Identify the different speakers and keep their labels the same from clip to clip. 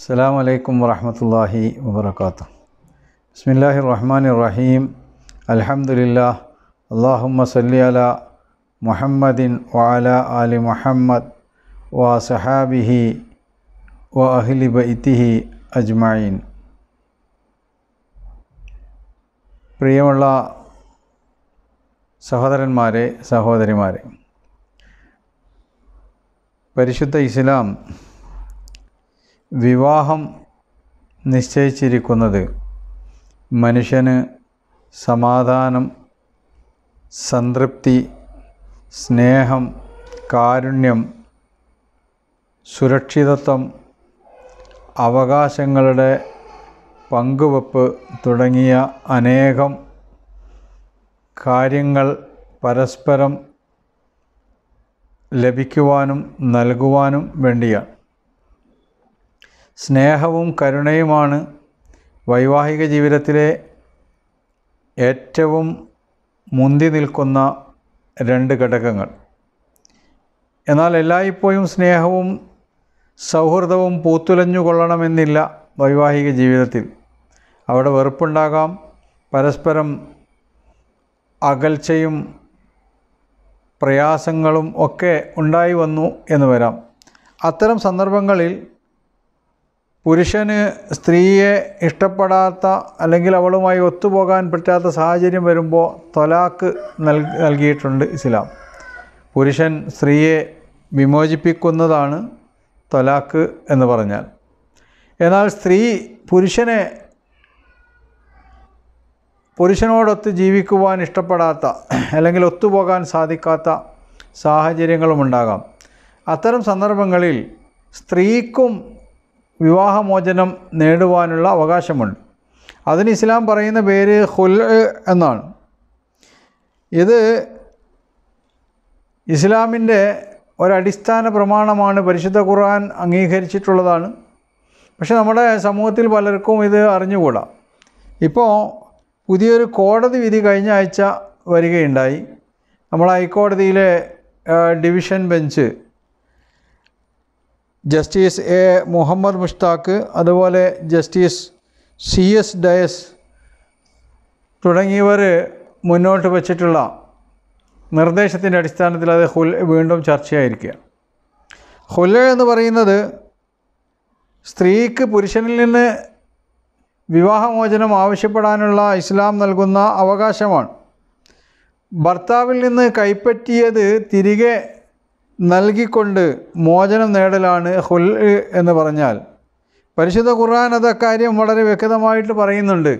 Speaker 1: السلام عليكم ورحمة الله وبركاته بسم الله الرحمن الرحيم الحمد لله اللهم صل على محمد وعلى آل محمد وصحابه وأهل بيته أجمعين പ്രിയമുള്ള സഹോദരന്മാരെ സഹോദരിമാരെ പരിശുദ്ധ ഇസ്ലാം വിവാഹം നിശ്ചയിച്ചിരിക്കുന്നത് മനുഷ്യന് സമാധാനം സംതൃപ്തി സ്നേഹം കാരുണ്യം സുരക്ഷിതത്വം അവകാശങ്ങളുടെ പങ്കുവെപ്പ് തുടങ്ങിയ അനേകം കാര്യങ്ങൾ പരസ്പരം ലഭിക്കുവാനും നൽകുവാനും വേണ്ടിയാണ് സ്നേഹവും കരുണയുമാണ് വൈവാഹിക ജീവിതത്തിലെ ഏറ്റവും മുന്തി നിൽക്കുന്ന രണ്ട് ഘടകങ്ങൾ എന്നാൽ എല്ലായ്പ്പോഴും സ്നേഹവും സൗഹൃദവും പൂത്തുലഞ്ഞു കൊള്ളണമെന്നില്ല വൈവാഹിക ജീവിതത്തിൽ അവിടെ വെറുപ്പുണ്ടാകാം പരസ്പരം അകൽച്ചയും പ്രയാസങ്ങളും ഒക്കെ ഉണ്ടായി വന്നു എന്ന് വരാം അത്തരം സന്ദർഭങ്ങളിൽ പുരുഷന് സ്ത്രീയെ ഇഷ്ടപ്പെടാത്ത അല്ലെങ്കിൽ അവളുമായി ഒത്തുപോകാൻ പറ്റാത്ത സാഹചര്യം വരുമ്പോൾ തൊലാക്ക് നൽ നൽകിയിട്ടുണ്ട് ഇസ്ലാം പുരുഷൻ സ്ത്രീയെ വിമോചിപ്പിക്കുന്നതാണ് തൊലാക്ക് എന്ന് പറഞ്ഞാൽ എന്നാൽ സ്ത്രീ പുരുഷനെ പുരുഷനോടൊത്ത് ജീവിക്കുവാൻ ഇഷ്ടപ്പെടാത്ത അല്ലെങ്കിൽ ഒത്തുപോകാൻ സാധിക്കാത്ത സാഹചര്യങ്ങളുമുണ്ടാകാം അത്തരം സന്ദർഭങ്ങളിൽ സ്ത്രീക്കും വിവാഹമോചനം നേടുവാനുള്ള അവകാശമുണ്ട് അതിന് ഇസ്ലാം പറയുന്ന പേര് ഹുൽ എന്നാണ് ഇത് ഇസ്ലാമിൻ്റെ ഒരടിസ്ഥാന പ്രമാണമാണ് പരിശുദ്ധ ഖുർആൻ അംഗീകരിച്ചിട്ടുള്ളതാണ് പക്ഷേ നമ്മുടെ സമൂഹത്തിൽ പലർക്കും ഇത് അറിഞ്ഞുകൂടാ ഇപ്പോൾ പുതിയൊരു കോടതി വിധി കഴിഞ്ഞ ആഴ്ച വരികയുണ്ടായി നമ്മൾ ഹൈക്കോടതിയിലെ division bench justice A Muhammad Mushtaq അതുപോലെ ജസ്റ്റിസ് സി എസ് ഡയസ് തുടങ്ങിയവർ മുന്നോട്ട് വച്ചിട്ടുള്ള നിർദ്ദേശത്തിൻ്റെ അടിസ്ഥാനത്തിൽ അത് ഹുൽ വീണ്ടും ചർച്ചയായിരിക്കുക ഹുല എന്ന് പറയുന്നത് സ്ത്രീക്ക് പുരുഷനിൽ നിന്ന് വിവാഹമോചനം ആവശ്യപ്പെടാനുള്ള ഇസ്ലാം നൽകുന്ന അവകാശമാണ് ഭർത്താവിൽ നിന്ന് കൈപ്പറ്റിയത് തിരികെ നൽകിക്കൊണ്ട് മോചനം നേടലാണ് ഹുൽ എന്ന് പറഞ്ഞാൽ പരിശുദ്ധ ഖുർആൻ അത് അക്കാര്യം വളരെ വ്യക്തമായിട്ട് പറയുന്നുണ്ട്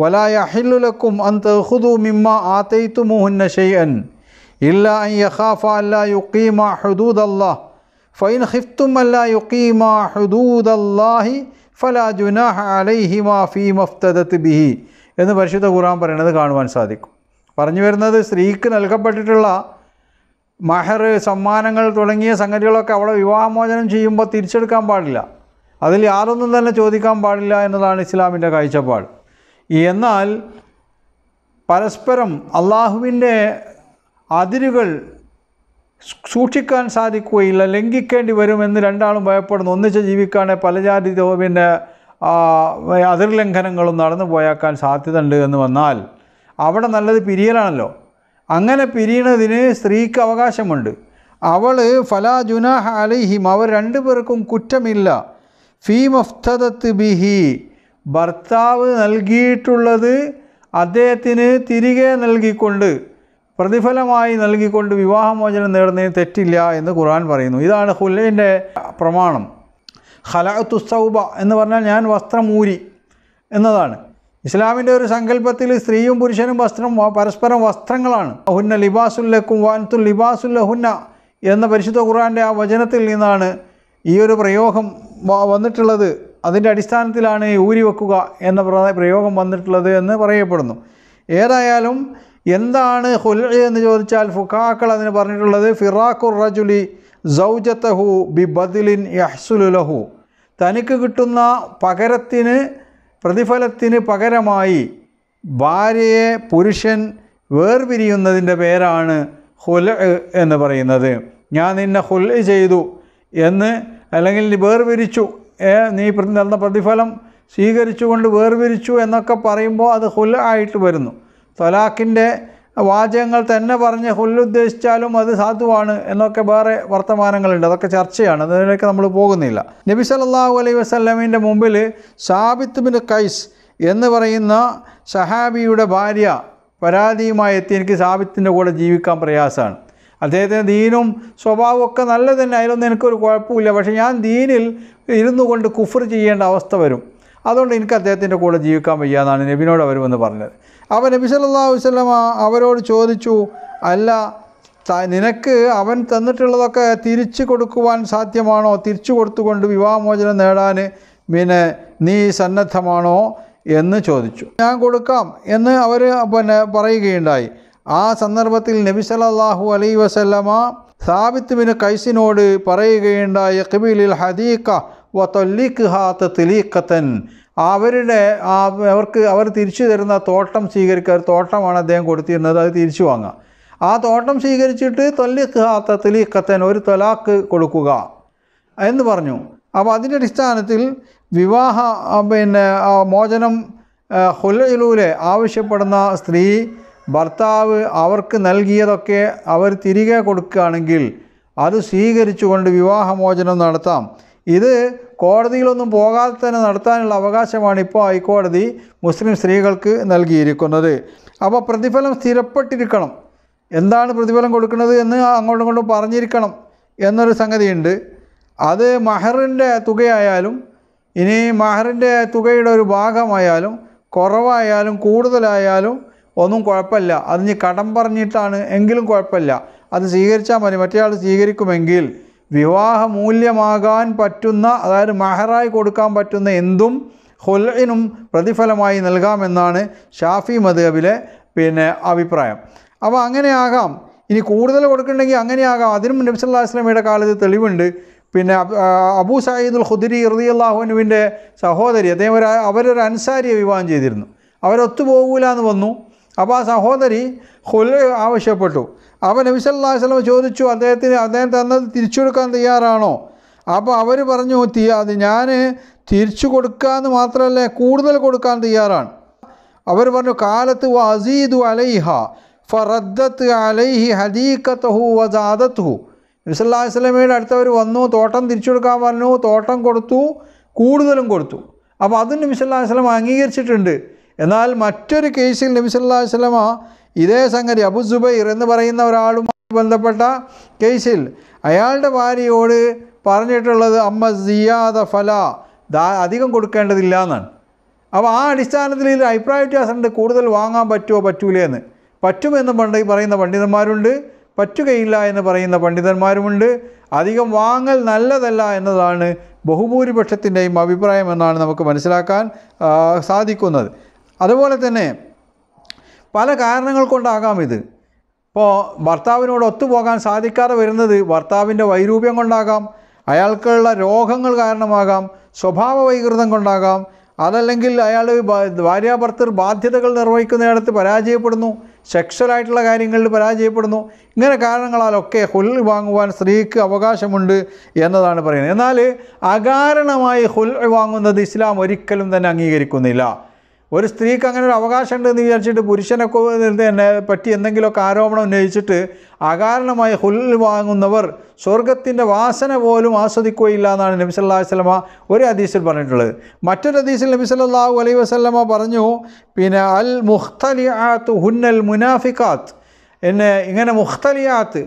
Speaker 1: വലായ അഹില്ലുലക്കും അന്ത് ഹുദു മിമ്മ ആത്തൈത്തു മുഹുന്ന ഷെയ്അൻ ഇല്ല അൻ യഖാഫ അല്ല യുക്കീമ ഹുദൂദ് അല്ലാഹ് ഫൈൻ ഹിഫ്തും അല്ല യുക്കീമ ഹുദൂദ് അല്ലാഹി ഫലാ ജുനാഹ അലൈഹിമ ഫീ മഫ്തദത്ത് ബിഹി എന്ന് പരിശുദ്ധ ഖുർആൻ പറയുന്നത് കാണുവാൻ സാധിക്കും പറഞ്ഞു വരുന്നത് സ്ത്രീക്ക് നൽകപ്പെട്ടിട്ടുള്ള മഹർ സമ്മാനങ്ങൾ തുടങ്ങിയ സംഗതികളൊക്കെ അവളെ വിവാഹമോചനം ചെയ്യുമ്പോൾ തിരിച്ചെടുക്കാൻ പാടില്ല അതിൽ യാതൊന്നും തന്നെ ചോദിക്കാൻ പാടില്ല എന്നതാണ് ഇസ്ലാമിൻ്റെ കാഴ്ചപ്പാട് എന്നാൽ പരസ്പരം അള്ളാഹുവിൻ്റെ അതിരുകൾ സൂക്ഷിക്കാൻ സാധിക്കുകയില്ല ലംഘിക്കേണ്ടി വരുമെന്ന് രണ്ടാളും ഭയപ്പെടുന്നു ഒന്നിച്ച് ജീവിക്കാണെ പല ജാതി പിന്നെ അതിർലംഘനങ്ങളും നടന്നു പോയാക്കാൻ സാധ്യത ഉണ്ട് എന്ന് വന്നാൽ അവിടെ നല്ലത് പിരിയലാണല്ലോ അങ്ങനെ പിരിയണതിന് സ്ത്രീക്ക് അവകാശമുണ്ട് അവൾ ഫലാ ജുനാഹ അലിഹിം അവർ രണ്ടു പേർക്കും കുറ്റമില്ല ഫീ മഫ്തദത്ത് ബിഹി ഭർത്താവ് നൽകിയിട്ടുള്ളത് അദ്ദേഹത്തിന് തിരികെ നൽകിക്കൊണ്ട് പ്രതിഫലമായി നൽകിക്കൊണ്ട് വിവാഹമോചനം നേടുന്നതിന് തെറ്റില്ല എന്ന് ഖുർആൻ പറയുന്നു ഇതാണ് ഹുലൈൻ്റെ പ്രമാണം ഖലാത്തുസ്തൗബ എന്ന് പറഞ്ഞാൽ ഞാൻ വസ്ത്രമൂരി എന്നതാണ് ഇസ്ലാമിൻ്റെ ഒരു സങ്കല്പത്തിൽ സ്ത്രീയും പുരുഷനും വസ്ത്രം പരസ്പരം വസ്ത്രങ്ങളാണ് ഹുന്ന ലിബാസുല്ലക്കും വാൻത്തുൽ ലിബാസുല്ലഹുന്ന എന്ന പരിശുദ്ധ ഖുറാൻ്റെ ആ വചനത്തിൽ നിന്നാണ് ഈ ഒരു പ്രയോഗം വന്നിട്ടുള്ളത് അതിൻ്റെ അടിസ്ഥാനത്തിലാണ് ഊരി വെക്കുക എന്ന പ്രയോഗം വന്നിട്ടുള്ളത് എന്ന് പറയപ്പെടുന്നു ഏതായാലും എന്താണ് ഹുൽ എന്ന് ചോദിച്ചാൽ ഫുഖാക്കൾ അതിന് പറഞ്ഞിട്ടുള്ളത് ഫിറാഖുർ റജുലി സൗജത്തഹു ബി ബദിലിൻ യഹ്സുലുലഹു തനിക്ക് കിട്ടുന്ന പകരത്തിന് പ്രതിഫലത്തിന് പകരമായി ഭാര്യയെ പുരുഷൻ വേർപിരിയുന്നതിൻ്റെ പേരാണ് ഹുൽ എന്ന് പറയുന്നത് ഞാൻ നിന്നെ ഹുൽ ചെയ്തു എന്ന് അല്ലെങ്കിൽ നീ വേർപിരിച്ചു നീ തന്ന പ്രതിഫലം സ്വീകരിച്ചുകൊണ്ട് വേർപിരിച്ചു എന്നൊക്കെ പറയുമ്പോൾ അത് ഹുൽ ആയിട്ട് വരുന്നു തൊലാക്കിൻ്റെ വാചകങ്ങൾ തന്നെ പറഞ്ഞ് ഹുല്ലുദ്ദേശിച്ചാലും അത് സാധുവാണ് എന്നൊക്കെ വേറെ വർത്തമാനങ്ങളുണ്ട് അതൊക്കെ ചർച്ചയാണ് അതിലേക്ക് നമ്മൾ പോകുന്നില്ല നബി സല്ലാഹു അലൈഹി വസ്ലമിൻ്റെ മുമ്പിൽ സാബിത്ത് ബിൻ കൈസ് എന്ന് പറയുന്ന സഹാബിയുടെ ഭാര്യ പരാതിയുമായി എത്തി എനിക്ക് സാബിത്തിൻ്റെ കൂടെ ജീവിക്കാൻ പ്രയാസമാണ് അദ്ദേഹത്തിന് ദീനും ഒക്കെ നല്ലത് തന്നെ അതിലൊന്നും എനിക്കൊരു കുഴപ്പമില്ല പക്ഷേ ഞാൻ ദീനിൽ ഇരുന്നു കൊണ്ട് കുഫർ ചെയ്യേണ്ട അവസ്ഥ വരും അതുകൊണ്ട് എനിക്ക് അദ്ദേഹത്തിൻ്റെ കൂടെ ജീവിക്കാൻ വയ്യ എന്നാണ് നബിനോട് അവർ വന്ന് പറഞ്ഞത് അപ്പോൾ നബി സല്ലാ വസ്ലമ അവരോട് ചോദിച്ചു അല്ല നിനക്ക് അവൻ തന്നിട്ടുള്ളതൊക്കെ തിരിച്ചു കൊടുക്കുവാൻ സാധ്യമാണോ തിരിച്ചു കൊടുത്തുകൊണ്ട് വിവാഹമോചനം നേടാൻ പിന്നെ നീ സന്നദ്ധമാണോ എന്ന് ചോദിച്ചു ഞാൻ കൊടുക്കാം എന്ന് അവർ പിന്നെ പറയുകയുണ്ടായി ആ സന്ദർഭത്തിൽ നബി സല്ലാഹു അലൈ വസല്ലമ സാബിത്ത് ബിൻ കൈസിനോട് പറയുകയുണ്ടായി കബീലിൽ ഹദീഖ വത്തൊല്ലിഖാത്ത് തിലീക്കത്തൻ അവരുടെ അവർക്ക് അവർ തിരിച്ചു തരുന്ന തോട്ടം സ്വീകരിക്കുക ഒരു തോട്ടമാണ് അദ്ദേഹം കൊടുത്തിരുന്നത് അത് തിരിച്ചു വാങ്ങുക ആ തോട്ടം സ്വീകരിച്ചിട്ട് തൊല്ലിഖാത്ത തിലീക്കത്തൻ ഒരു തൊലാക്ക് കൊടുക്കുക എന്ന് പറഞ്ഞു അപ്പോൾ അതിൻ്റെ അടിസ്ഥാനത്തിൽ വിവാഹ പിന്നെ മോചനം ഹുല്ലയിലൂലെ ആവശ്യപ്പെടുന്ന സ്ത്രീ ഭർത്താവ് അവർക്ക് നൽകിയതൊക്കെ അവർ തിരികെ കൊടുക്കുകയാണെങ്കിൽ അത് സ്വീകരിച്ചുകൊണ്ട് വിവാഹമോചനം നടത്താം ഇത് കോടതിയിലൊന്നും പോകാതെ തന്നെ നടത്താനുള്ള അവകാശമാണ് ഇപ്പോൾ ഹൈക്കോടതി മുസ്ലിം സ്ത്രീകൾക്ക് നൽകിയിരിക്കുന്നത് അപ്പോൾ പ്രതിഫലം സ്ഥിരപ്പെട്ടിരിക്കണം എന്താണ് പ്രതിഫലം കൊടുക്കുന്നത് എന്ന് അങ്ങോട്ടും ഇങ്ങോട്ടും പറഞ്ഞിരിക്കണം എന്നൊരു സംഗതിയുണ്ട് അത് മഹറിൻ്റെ തുകയായാലും ഇനി മഹറിൻ്റെ തുകയുടെ ഒരു ഭാഗമായാലും കുറവായാലും കൂടുതലായാലും ഒന്നും കുഴപ്പമില്ല അതിന് കടം പറഞ്ഞിട്ടാണ് എങ്കിലും കുഴപ്പമില്ല അത് സ്വീകരിച്ചാൽ മതി ആൾ സ്വീകരിക്കുമെങ്കിൽ വിവാഹമൂല്യമാകാൻ പറ്റുന്ന അതായത് മഹറായി കൊടുക്കാൻ പറ്റുന്ന എന്തും ഹൊലിനും പ്രതിഫലമായി നൽകാമെന്നാണ് ഷാഫി മധബിലെ പിന്നെ അഭിപ്രായം അപ്പോൾ അങ്ങനെയാകാം ഇനി കൂടുതൽ കൊടുക്കണമെങ്കിൽ അങ്ങനെയാകാം അതിനും നബ്സല്ലാ ഇസ്ലമിയുടെ കാലത്ത് തെളിവുണ്ട് പിന്നെ അബൂ സയ്യിദുൽ ഖുദരി ഇറുദി അള്ളാഹുനുവിൻ്റെ സഹോദരി അദ്ദേഹം ഒരു അവരൊരു അൻസാരിയെ വിവാഹം ചെയ്തിരുന്നു അവരൊത്തുപോകൂല എന്ന് വന്നു അപ്പോൾ ആ സഹോദരി ഹുല് ആവശ്യപ്പെട്ടു അപ്പോൾ നബി ചോദിച്ചു അദ്ദേഹത്തിന് അദ്ദേഹം തന്നത് തിരിച്ചു കൊടുക്കാൻ തയ്യാറാണോ അപ്പോൾ അവർ പറഞ്ഞു തീ അത് ഞാൻ തിരിച്ചു കൊടുക്കാമെന്ന് മാത്രമല്ല കൂടുതൽ കൊടുക്കാൻ തയ്യാറാണ് അവർ പറഞ്ഞു കാലത്ത് വസീദു അലൈഹ ഫറദ്ദത്ത് അലൈഹി ഹദീക്കത്തഹു വസാദത്തു നബിസല്ലാ വസ്ലമയുടെ അടുത്തവർ വന്നു തോട്ടം തിരിച്ചു കൊടുക്കാൻ പറഞ്ഞു തോട്ടം കൊടുത്തു കൂടുതലും കൊടുത്തു അപ്പോൾ അതും നബിസല്ലാ അംഗീകരിച്ചിട്ടുണ്ട് എന്നാൽ മറ്റൊരു കേസിൽ നബി സല്ലാ ഇതേ സംഗതി അബു സുബൈർ എന്ന് പറയുന്ന ഒരാളുമായി ബന്ധപ്പെട്ട കേസിൽ അയാളുടെ ഭാര്യയോട് പറഞ്ഞിട്ടുള്ളത് അമ്മ സിയാദ ഫല ദാ അധികം കൊടുക്കേണ്ടതില്ല എന്നാണ് അപ്പോൾ ആ അടിസ്ഥാനത്തിൽ ഇതിൽ അഭിപ്രായ വ്യത്യാസമുണ്ട് കൂടുതൽ വാങ്ങാൻ പറ്റുമോ പറ്റൂല എന്ന് പറ്റുമെന്ന് പണ്ട് പറയുന്ന പണ്ഡിതന്മാരുണ്ട് പറ്റുകയില്ല എന്ന് പറയുന്ന പണ്ഡിതന്മാരുമുണ്ട് അധികം വാങ്ങൽ നല്ലതല്ല എന്നതാണ് ബഹുഭൂരിപക്ഷത്തിൻ്റെയും അഭിപ്രായം എന്നാണ് നമുക്ക് മനസ്സിലാക്കാൻ സാധിക്കുന്നത് അതുപോലെ തന്നെ പല കാരണങ്ങൾ കൊണ്ടാകാം ഇത് ഇപ്പോൾ ഭർത്താവിനോട് ഒത്തുപോകാൻ സാധിക്കാതെ വരുന്നത് ഭർത്താവിൻ്റെ വൈരൂപ്യം കൊണ്ടാകാം അയാൾക്കുള്ള രോഗങ്ങൾ കാരണമാകാം സ്വഭാവ വൈകൃതം കൊണ്ടാകാം അതല്ലെങ്കിൽ അയാൾ ഭാര്യാഭർത്തർ ബാധ്യതകൾ നിർവഹിക്കുന്നിടത്ത് പരാജയപ്പെടുന്നു സെക്ഷലായിട്ടുള്ള കാര്യങ്ങളിൽ പരാജയപ്പെടുന്നു ഇങ്ങനെ കാരണങ്ങളാലൊക്കെ ഹുൽ വാങ്ങുവാൻ സ്ത്രീക്ക് അവകാശമുണ്ട് എന്നതാണ് പറയുന്നത് എന്നാൽ അകാരണമായി ഹുൽ വാങ്ങുന്നത് ഇസ്ലാം ഒരിക്കലും തന്നെ അംഗീകരിക്കുന്നില്ല ഒരു സ്ത്രീക്ക് അങ്ങനെ ഒരു അവകാശമുണ്ട് എന്ന് വിചാരിച്ചിട്ട് പുരുഷനൊക്കെ തന്നെ പറ്റി എന്തെങ്കിലുമൊക്കെ ആരോപണം ഉന്നയിച്ചിട്ട് അകാരണമായി ഹുൽ വാങ്ങുന്നവർ സ്വർഗത്തിൻ്റെ വാസന പോലും ആസ്വദിക്കുകയില്ല എന്നാണ് നബി സല്ലാ വസ്ലമ ഒരു ഹദീസിൽ പറഞ്ഞിട്ടുള്ളത് മറ്റൊരു ഹദീസിൽ നബി സല്ലാഹു അലൈഹി വസ്ലമ പറഞ്ഞു പിന്നെ അൽ മുഖ്തലിയാത്ത് ഹുന്നൽ മുനാഫിക്കാത്ത് എന്നെ ഇങ്ങനെ മുഖ്തലിയാത്ത്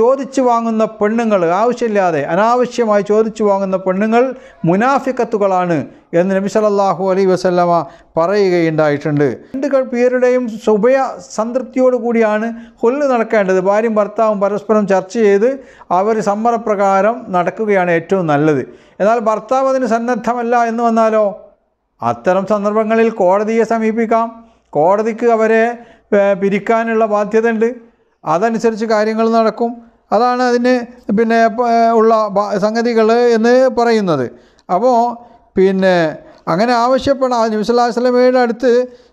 Speaker 1: ചോദിച്ചു വാങ്ങുന്ന പെണ്ണുങ്ങൾ ആവശ്യമില്ലാതെ അനാവശ്യമായി ചോദിച്ചു വാങ്ങുന്ന പെണ്ണുങ്ങൾ മുനാഫിക്കത്തുകളാണ് എന്ന് നബി സലല്ലാഹു അലൈ വസല്ലമ പറയുകയുണ്ടായിട്ടുണ്ട് രണ്ട് പേരുടെയും സുഭയ സംതൃപ്തിയോടുകൂടിയാണ് ഹുല് നടക്കേണ്ടത് ഭാര്യയും ഭർത്താവും പരസ്പരം ചർച്ച ചെയ്ത് അവർ സമ്മതപ്രകാരം നടക്കുകയാണ് ഏറ്റവും നല്ലത് എന്നാൽ ഭർത്താവ് അതിന് സന്നദ്ധമല്ല എന്ന് വന്നാലോ അത്തരം സന്ദർഭങ്ങളിൽ കോടതിയെ സമീപിക്കാം കോടതിക്ക് അവരെ പിരിക്കാനുള്ള ബാധ്യതയുണ്ട് അതനുസരിച്ച് കാര്യങ്ങൾ നടക്കും അതാണ് അതിന് പിന്നെ ഉള്ള സംഗതികൾ എന്ന് പറയുന്നത് അപ്പോൾ പിന്നെ അങ്ങനെ ആവശ്യപ്പെടാം നബിസ്വല്ലാഹു സ്വലമയുടെ അടുത്ത്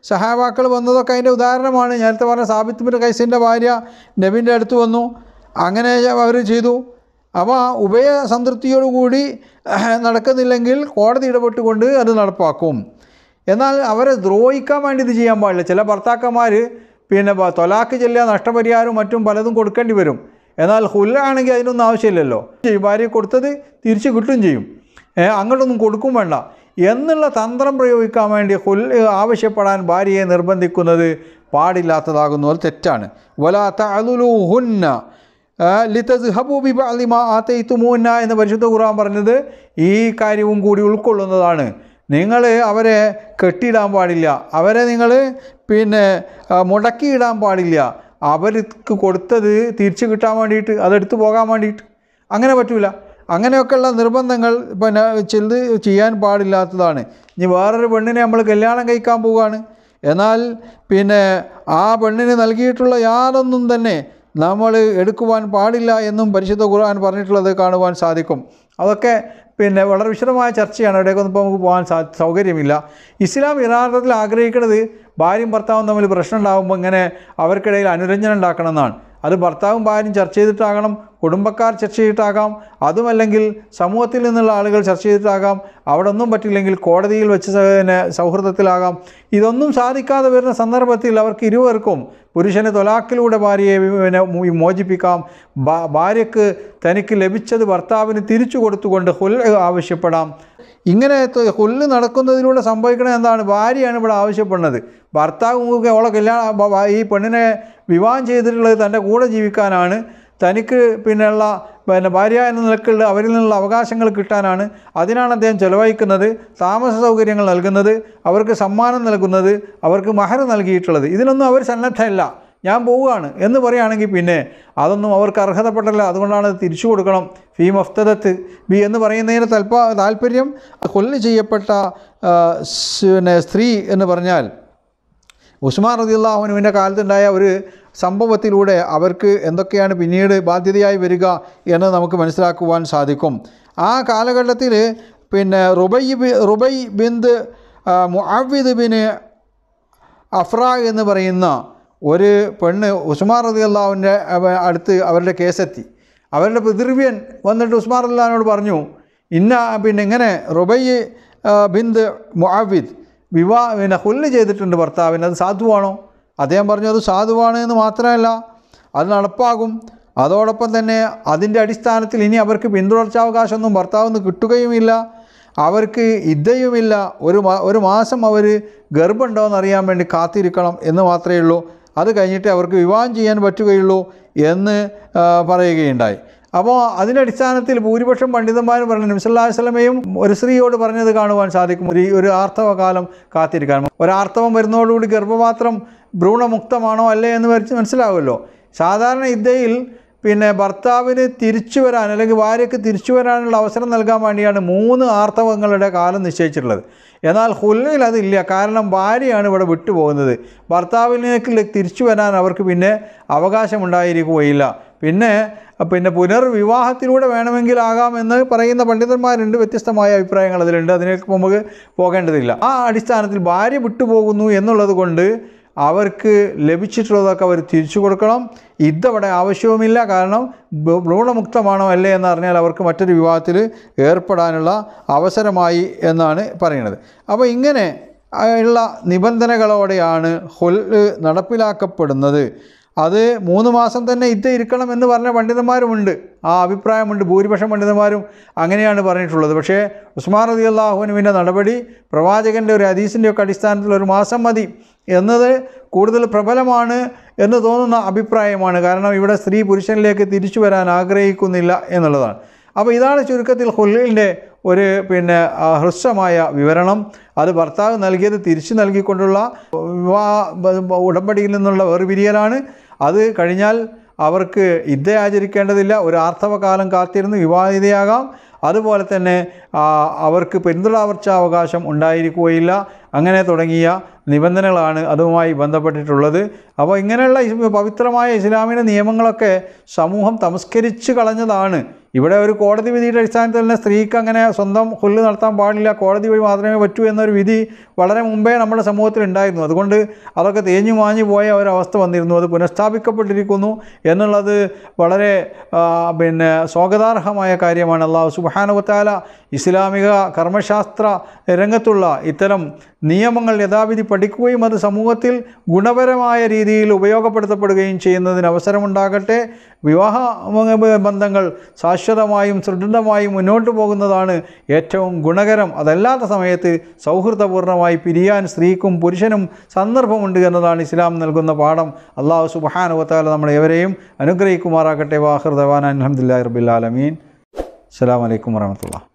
Speaker 1: സഹാബാക്കൾ വന്നതൊക്കെ അതിൻ്റെ ഉദാഹരണമാണ് നേരത്തെ പറഞ്ഞ സാബിത്ത് ബിൻ കൈസിൻ്റെ ഭാര്യ നബിൻ്റെ അടുത്ത് വന്നു അങ്ങനെ അവർ ചെയ്തു അപ്പോൾ ആ ഉഭയ നടക്കുന്നില്ലെങ്കിൽ കോടതി ഇടപെട്ടുകൊണ്ട് അത് നടപ്പാക്കും എന്നാൽ അവരെ ദ്രോഹിക്കാൻ വേണ്ടി ഇത് ചെയ്യാൻ പാടില്ല ചില ഭർത്താക്കന്മാർ പിന്നെ തൊലാക്ക് ചെല്ലുക നഷ്ടപരിഹാരവും മറ്റും പലതും കൊടുക്കേണ്ടി വരും എന്നാൽ ഹുല്ലാണെങ്കിൽ അതിനൊന്നും ആവശ്യമില്ലല്ലോ ഭാര്യ കൊടുത്തത് തിരിച്ചു കിട്ടും ചെയ്യും അങ്ങോട്ടൊന്നും കൊടുക്കും വേണ്ട എന്നുള്ള തന്ത്രം പ്രയോഗിക്കാൻ വേണ്ടി ഹുൽ ആവശ്യപ്പെടാൻ ഭാര്യയെ നിർബന്ധിക്കുന്നത് പാടില്ലാത്തതാകുന്നു അത് തെറ്റാണ് വലാത്ത അലുലുഹുന്ന ലിതസ്ഹബൂബിബ അലിമാ ആത്തയിത്തുമൂന്ന എന്ന് പരിശുദ്ധ ഖുർആൻ പറഞ്ഞത് ഈ കാര്യവും കൂടി ഉൾക്കൊള്ളുന്നതാണ് നിങ്ങൾ അവരെ കെട്ടിയിടാൻ പാടില്ല അവരെ നിങ്ങൾ പിന്നെ മുടക്കിയിടാൻ പാടില്ല അവർക്ക് കൊടുത്തത് തിരിച്ചു കിട്ടാൻ വേണ്ടിയിട്ട് അതെടുത്തു പോകാൻ വേണ്ടിയിട്ട് അങ്ങനെ പറ്റില്ല അങ്ങനെയൊക്കെയുള്ള നിർബന്ധങ്ങൾ പിന്നെ ചിലത് ചെയ്യാൻ പാടില്ലാത്തതാണ് ഇനി വേറൊരു പെണ്ണിനെ നമ്മൾ കല്യാണം കഴിക്കാൻ പോവുകയാണ് എന്നാൽ പിന്നെ ആ പെണ്ണിന് നൽകിയിട്ടുള്ള യാതൊന്നും തന്നെ നമ്മൾ എടുക്കുവാൻ പാടില്ല എന്നും പരിശുദ്ധ ഖുർആൻ പറഞ്ഞിട്ടുള്ളത് കാണുവാൻ സാധിക്കും അതൊക്കെ പിന്നെ വളരെ വിശദമായ ചർച്ചയാണ് അവിടേക്കൊന്നും ഇപ്പോൾ നമുക്ക് പോകാൻ സൗകര്യമില്ല ഇസ്ലാം യഥാർത്ഥത്തിൽ ആഗ്രഹിക്കുന്നത് ഭാര്യയും ഭർത്താവും തമ്മിൽ പ്രശ്നം ഉണ്ടാകുമ്പോൾ ഇങ്ങനെ അവർക്കിടയിൽ അനുരഞ്ജനം ഉണ്ടാക്കണമെന്നാണ് അത് ഭർത്താവും ഭാര്യയും ചർച്ച ചെയ്തിട്ടാകണം കുടുംബക്കാർ ചർച്ച ചെയ്തിട്ടാകാം അതുമല്ലെങ്കിൽ സമൂഹത്തിൽ നിന്നുള്ള ആളുകൾ ചർച്ച ചെയ്തിട്ടാകാം അവിടെ ഒന്നും പറ്റില്ലെങ്കിൽ കോടതിയിൽ വെച്ച് പിന്നെ സൗഹൃദത്തിലാകാം ഇതൊന്നും സാധിക്കാതെ വരുന്ന സന്ദർഭത്തിൽ അവർക്ക് ഇരുവർക്കും പുരുഷന് തൊലാക്കിലൂടെ ഭാര്യയെ പിന്നെ മോചിപ്പിക്കാം ഭാര്യയ്ക്ക് തനിക്ക് ലഭിച്ചത് ഭർത്താവിന് തിരിച്ചു കൊടുത്തുകൊണ്ട് ഹുൽ ആവശ്യപ്പെടാം ഇങ്ങനെ കൊല്ല് നടക്കുന്നതിലൂടെ സംഭവിക്കണത് എന്താണ് ഭാര്യയാണ് ഇവിടെ ആവശ്യപ്പെടുന്നത് ഭർത്താവ് അവളെ കല്യാണ ഈ പെണ്ണിനെ വിവാഹം ചെയ്തിട്ടുള്ളത് തൻ്റെ കൂടെ ജീവിക്കാനാണ് തനിക്ക് പിന്നെയുള്ള പിന്നെ ഭാര്യ എന്ന നിലക്കുള്ള അവരിൽ നിന്നുള്ള അവകാശങ്ങൾ കിട്ടാനാണ് അതിനാണ് അദ്ദേഹം ചെലവഴിക്കുന്നത് താമസ സൗകര്യങ്ങൾ നൽകുന്നത് അവർക്ക് സമ്മാനം നൽകുന്നത് അവർക്ക് മഹർ നൽകിയിട്ടുള്ളത് ഇതിനൊന്നും അവർ സന്നദ്ധമല്ല ഞാൻ പോവുകയാണ് എന്ന് പറയുകയാണെങ്കിൽ പിന്നെ അതൊന്നും അവർക്ക് അർഹതപ്പെട്ടല്ല അതുകൊണ്ടാണ് തിരിച്ചു കൊടുക്കണം ഫീ മഫ്തദത്ത് ബി എന്ന് പറയുന്നതിന് തൽപ താല്പര്യം കൊല്ല ചെയ്യപ്പെട്ട പിന്നെ സ്ത്രീ എന്ന് പറഞ്ഞാൽ ഉസ്മാൻ റദിയുള്ളാഹുനുവിൻ്റെ കാലത്തുണ്ടായ ഒരു സംഭവത്തിലൂടെ അവർക്ക് എന്തൊക്കെയാണ് പിന്നീട് ബാധ്യതയായി വരിക എന്ന് നമുക്ക് മനസ്സിലാക്കുവാൻ സാധിക്കും ആ കാലഘട്ടത്തിൽ പിന്നെ റുബൈ ബി Rubayyi bint Muawwidh bin Afra എന്ന് പറയുന്ന ഒരു പെണ്ണ് ഉസ്മാർ റതി അള്ളാഹുവിൻ്റെ അടുത്ത് അവരുടെ കേസെത്തി അവരുടെ പിതൃവ്യൻ വന്നിട്ട് ഉസ്മാർ അള്ളഹാനോട് പറഞ്ഞു ഇന്ന പിന്നെ ഇങ്ങനെ റുബൈ ബിന്ദ് മുഅവിദ് വിവാഹ പിന്നെ ഹുല്ല് ചെയ്തിട്ടുണ്ട് ഭർത്താവിന് അത് സാധുവാണോ അദ്ദേഹം പറഞ്ഞു അത് സാധുവാണ് എന്ന് മാത്രമല്ല അത് നടപ്പാകും അതോടൊപ്പം തന്നെ അതിൻ്റെ അടിസ്ഥാനത്തിൽ ഇനി അവർക്ക് പിന്തുടർച്ചാവകാശമൊന്നും ഭർത്താവിന്ന് കിട്ടുകയുമില്ല അവർക്ക് ഇദ്ദയുമില്ല ഒരു ഒരു മാസം അവർ ഗർഭമുണ്ടോ എന്നറിയാൻ വേണ്ടി കാത്തിരിക്കണം എന്ന് മാത്രമേ ഉള്ളൂ അത് കഴിഞ്ഞിട്ട് അവർക്ക് വിവാഹം ചെയ്യാൻ പറ്റുകയുള്ളൂ എന്ന് പറയുകയുണ്ടായി അപ്പോൾ അതിൻ്റെ അടിസ്ഥാനത്തിൽ ഭൂരിപക്ഷം പണ്ഡിതന്മാരും പറഞ്ഞു നിമിസല്ലാസ്ലമയും ഒരു സ്ത്രീയോട് പറഞ്ഞത് കാണുവാൻ സാധിക്കും ഒരു ഒരു ആർത്തവകാലം കാത്തിരിക്കാൻ ഒരാർത്തവം വരുന്നതോടുകൂടി ഗർഭപാത്രം ഭ്രൂണമുക്തമാണോ അല്ലേ എന്ന് വരച്ച് മനസ്സിലാവുമല്ലോ സാധാരണ ഇദ്ദയിൽ പിന്നെ ഭർത്താവിന് തിരിച്ചു വരാൻ അല്ലെങ്കിൽ ഭാര്യയ്ക്ക് തിരിച്ചു വരാനുള്ള അവസരം നൽകാൻ വേണ്ടിയാണ് മൂന്ന് ആർത്തവങ്ങളുടെ കാലം നിശ്ചയിച്ചിട്ടുള്ളത് എന്നാൽ ഹുല്ലയിൽ അതില്ല കാരണം ഭാര്യയാണ് ഇവിടെ വിട്ടുപോകുന്നത് ഭർത്താവിനേക്ക് തിരിച്ചു വരാൻ അവർക്ക് പിന്നെ അവകാശമുണ്ടായിരിക്കുകയില്ല പിന്നെ പിന്നെ പുനർവിവാഹത്തിലൂടെ വേണമെങ്കിൽ ആകാമെന്ന് പറയുന്ന പണ്ഡിതന്മാരുണ്ട് വ്യത്യസ്തമായ അഭിപ്രായങ്ങൾ അതിലുണ്ട് അതിനേക്ക് നമുക്ക് പോകേണ്ടതില്ല ആ അടിസ്ഥാനത്തിൽ ഭാര്യ വിട്ടുപോകുന്നു എന്നുള്ളത് കൊണ്ട് അവർക്ക് ലഭിച്ചിട്ടുള്ളതൊക്കെ അവർ തിരിച്ചു കൊടുക്കണം ഇതവിടെ ആവശ്യവുമില്ല കാരണം ഭ്രൂണമുക്തമാണോ അല്ലേ എന്നറിഞ്ഞാൽ അവർക്ക് മറ്റൊരു വിവാഹത്തിൽ ഏർപ്പെടാനുള്ള അവസരമായി എന്നാണ് പറയുന്നത് അപ്പോൾ ഇങ്ങനെ ഉള്ള നിബന്ധനകളോടെയാണ് ഹൊല് നടപ്പിലാക്കപ്പെടുന്നത് അത് മൂന്ന് മാസം തന്നെ ഇത് ഇരിക്കണം എന്ന് പറഞ്ഞ പണ്ഡിതന്മാരുമുണ്ട് ആ അഭിപ്രായമുണ്ട് ഭൂരിപക്ഷം പണ്ഡിതന്മാരും അങ്ങനെയാണ് പറഞ്ഞിട്ടുള്ളത് പക്ഷേ ഉസ്മാൻ അലി അള്ളാഹുനുവിൻ്റെ നടപടി പ്രവാചകൻ്റെ ഒരു ഒക്കെ അടിസ്ഥാനത്തിൽ ഒരു മാസം മതി എന്നത് കൂടുതൽ പ്രബലമാണ് എന്ന് തോന്നുന്ന അഭിപ്രായമാണ് കാരണം ഇവിടെ സ്ത്രീ പുരുഷനിലേക്ക് തിരിച്ചു വരാൻ ആഗ്രഹിക്കുന്നില്ല എന്നുള്ളതാണ് അപ്പോൾ ഇതാണ് ചുരുക്കത്തിൽ ഹുല്ലിൻ്റെ ഒരു പിന്നെ ഹ്രസ്വമായ വിവരണം അത് ഭർത്താവ് നൽകിയത് തിരിച്ചു നൽകിക്കൊണ്ടുള്ള വിവാഹ ഉടമ്പടിയിൽ നിന്നുള്ള വേർപിരിയലാണ് അത് കഴിഞ്ഞാൽ അവർക്ക് ഇദ്ദ ആചരിക്കേണ്ടതില്ല ഒരു ആർത്തവകാലം കാത്തിരുന്ന് വിവാഹിതയാകാം അതുപോലെ തന്നെ അവർക്ക് പിന്തുടർച്ചാവകാശം ഉണ്ടായിരിക്കുകയില്ല അങ്ങനെ തുടങ്ങിയ നിബന്ധനകളാണ് അതുമായി ബന്ധപ്പെട്ടിട്ടുള്ളത് അപ്പോൾ ഇങ്ങനെയുള്ള പവിത്രമായ ഇസ്ലാമിൻ്റെ നിയമങ്ങളൊക്കെ സമൂഹം തമസ്കരിച്ച് കളഞ്ഞതാണ് ഇവിടെ ഒരു കോടതി വിധിയുടെ അടിസ്ഥാനത്തിൽ തന്നെ സ്ത്രീക്ക് അങ്ങനെ സ്വന്തം ഹുല്ല് നടത്താൻ പാടില്ല കോടതി വഴി മാത്രമേ പറ്റൂ എന്നൊരു വിധി വളരെ മുമ്പേ നമ്മുടെ സമൂഹത്തിൽ ഉണ്ടായിരുന്നു അതുകൊണ്ട് അതൊക്കെ തേഞ്ഞു മാഞ്ഞു പോയ ഒരവസ്ഥ വന്നിരുന്നു അത് പുനഃസ്ഥാപിക്കപ്പെട്ടിരിക്കുന്നു എന്നുള്ളത് വളരെ പിന്നെ സ്വാഗതാർഹമായ കാര്യമാണ് അള്ളാഹു സുബാനുവത്താല ഇസ്ലാമിക കർമ്മശാസ്ത്ര രംഗത്തുള്ള ഇത്തരം നിയമങ്ങൾ യഥാവിധി പഠിക്കുകയും അത് സമൂഹത്തിൽ ഗുണപരമായ രീതിയിൽ ഉപയോഗപ്പെടുത്തപ്പെടുകയും ചെയ്യുന്നതിന് അവസരമുണ്ടാകട്ടെ വിവാഹ ബന്ധങ്ങൾ ശാശ്വതമായും സുദൃഢമായും മുന്നോട്ട് പോകുന്നതാണ് ഏറ്റവും ഗുണകരം അതല്ലാത്ത സമയത്ത് സൗഹൃദപൂർണമായി പിരിയാൻ സ്ത്രീക്കും പുരുഷനും സന്ദർഭമുണ്ട് എന്നതാണ് ഇസ്ലാം നൽകുന്ന പാഠം അള്ളാഹു സുബഹാനുവത്താല നമ്മളെ ഏവരെയും അനുഗ്രഹിക്കുമാറാകട്ടെ വാഹൃദവാൻ അലഹമുല്ലാ അലമീൻ അസ്സാം വലൈക്കും വാഹമത്തുള്ള